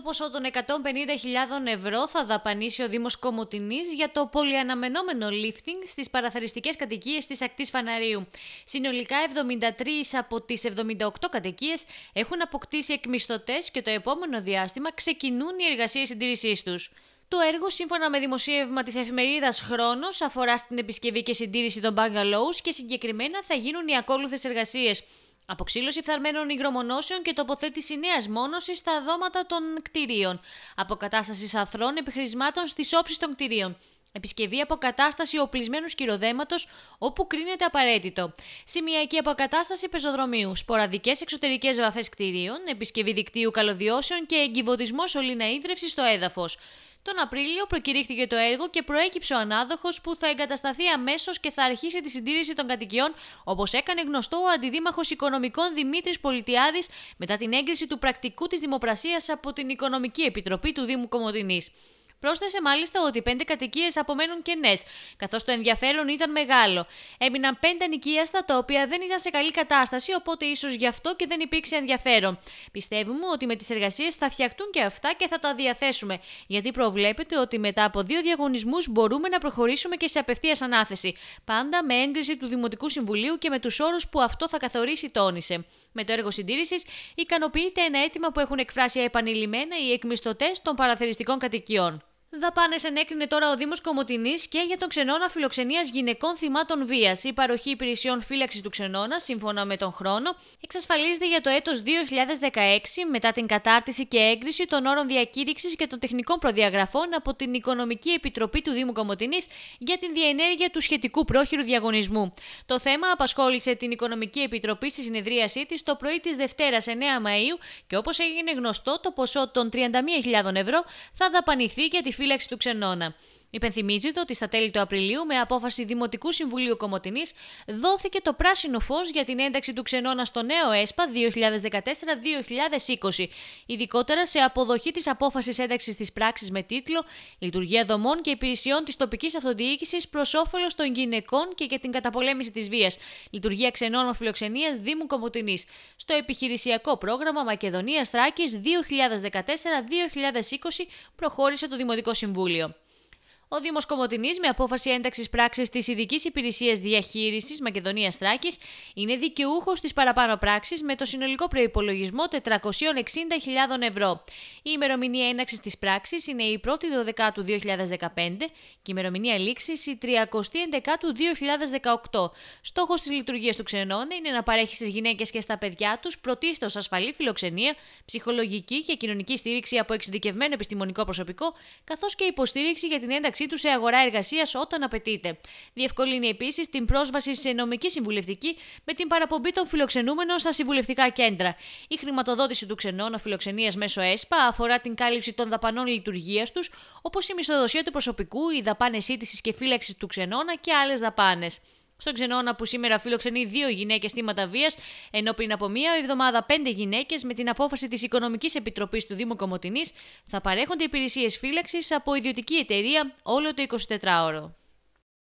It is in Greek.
το ποσό των 150.000 ευρώ θα δαπανίσει ο Δήμος Κομωτινής για το πολυαναμενόμενο lifting στις παραθεριστικές κατοικίες της Ακτής Φαναρίου. Συνολικά 73 από τις 78 κατοικίες έχουν αποκτήσει εκμισθωτές και το επόμενο διάστημα ξεκινούν οι εργασίες συντήρησής τους. Το έργο, σύμφωνα με δημοσίευμα της εφημερίδας Χρόνος, αφορά στην επισκευή και συντήρηση των μπαγκαλόου και συγκεκριμένα θα γίνουν οι ακόλουθες εργασίες. Αποξήλωση φθαρμένων υγρομονώσεων και τοποθέτηση νέας μόνωσης στα δώματα των κτηρίων. Αποκατάσταση αθρών επιχρησμάτων στις όψεις των κτηρίων. Επισκευή αποκατάσταση οπλισμένου σκυροδέματος όπου κρίνεται απαραίτητο. Σημειακή αποκατάσταση πεζοδρομίου. Σποραδικές εξωτερικές βαφές κτηρίων. Επισκευή δικτύου καλωδιώσεων και εγκυβωτισμός σωλήνα ίδρυυση στο έδαφος. Τον Απρίλιο προκηρύχθηκε το έργο και προέκυψε ο ανάδοχος που θα εγκατασταθεί αμέσως και θα αρχίσει τη συντήρηση των κατοικιών, όπως έκανε γνωστό ο Αντιδήμαρχος Οικονομικών Δημήτρης Πολιτιάδης μετά την έγκριση του πρακτικού της δημοπρασίας από την Οικονομική Επιτροπή του Δήμου Κομωτινής. Πρόσθεσε μάλιστα ότι πέντε κατοικίες απομένουν κενέ, καθώς το ενδιαφέρον ήταν μεγάλο. Έμειναν πέντε νοικίαστα τα οποία δεν ήταν σε καλή κατάσταση, οπότε ίσως γι' αυτό και δεν υπήρξε ενδιαφέρον. Πιστεύουμε ότι με τις εργασίες θα φτιαχτούν και αυτά και θα τα διαθέσουμε, γιατί προβλέπεται ότι μετά από δύο διαγωνισμούς μπορούμε να προχωρήσουμε και σε απευθείας ανάθεση. Πάντα με έγκριση του Δημοτικού Συμβουλίου και με τους όρους που αυτό θα καθορίσει, τόνισε. Με το έργο συντήρησης ικανοποιείται ένα αίτημα που έχουν εκφράσει επανειλημμένα οι εκμισθωτές των παραθεριστικών κατοικιών. Δαπάνε ενέκρινε τώρα ο Δήμος Κομωτινής και για τον ξενώνα φιλοξενίας γυναικών θυμάτων βίας. Η παροχή υπηρεσιών φύλαξης του ξενώνα, σύμφωνα με τον χρόνο, εξασφαλίζεται για το έτος 2016 μετά την κατάρτιση και έγκριση των όρων διακήρυξης και των τεχνικών προδιαγραφών από την Οικονομική Επιτροπή του Δήμου Κομωτινής για την διενέργεια του σχετικού πρόχειρου διαγωνισμού. Το θέμα απασχόλησε την Οικονομική Επιτροπή στη συνεδρίασή της το πρωί της Δευτέρας 9 Μαου και όπως έγινε γνωστό, το ποσό των 31.000 ευρώ θα δαπανηθεί για τη φύλαξη του ξενώνα. Υπενθυμίζεται ότι στα τέλη του Απριλίου, με απόφαση Δημοτικού Συμβουλίου Κομοτινή δόθηκε το πράσινο φως για την ένταξη του ξενώνα στο νέο ΕΣΠΑ 2014-2020, ειδικότερα σε αποδοχή της απόφασης ένταξης της πράξης με τίτλο Λειτουργία δομών και υπηρεσιών της τοπικής αυτοδιοίκησης προς όφελος των γυναικών και για την καταπολέμηση της βίας, Λειτουργία ξενώνων φιλοξενίας Δήμου Κομοτινή. στο επιχειρησιακό πρόγραμμα Μακεδονίας Θράκης 2014-2020, προχώρησε το Δημοτικό Συμβούλιο. Ο Δήμος Κομωτινής, με απόφαση ένταξης πράξης της Ειδικής Υπηρεσίας Διαχείρισης Μακεδονία Τράκη, είναι δικαιούχος της παραπάνω πράξης με το συνολικό προπολογισμό 460.000 ευρώ. Η ημερομηνία έναξης της πράξης είναι η 1η 12 του 2015 και η ημερομηνία λήξης η 30η 2018. Στόχος της λειτουργίας του ξενών είναι να παρέχει στις γυναίκες και στα παιδιά τους πρωτίστως ασφαλή φιλοξενία, ψυχολογική και κοινωνική στήριξη από εξειδικευμένο επιστημονικό προσωπικό, καθώς και υποστήριξη για την ένταξη μεταξύ τους σε αγορά εργασίας όταν απαιτείται. Διευκολύνει επίσης την πρόσβαση σε νομική συμβουλευτική με την παραπομπή των φιλοξενούμενων στα συμβουλευτικά κέντρα. Η χρηματοδότηση του ξενών φιλοξενίας μέσω ΕΣΠΑ αφορά την κάλυψη των δαπανών λειτουργίας τους, όπως η μισθοδοσία του προσωπικού, οι δαπάνες σύντησης και φύλαξης του ξενώνα και άλλες δαπάνες στον Ξενώνα που σήμερα φιλοξενεί δύο γυναίκες θύματα βίας, ενώ πριν από μία εβδομάδα πέντε γυναίκες με την απόφαση της Οικονομικής Επιτροπής του Δήμου Κομωτινής θα παρέχονται υπηρεσίες φύλαξης από ιδιωτική εταιρεία όλο το 24ωρο.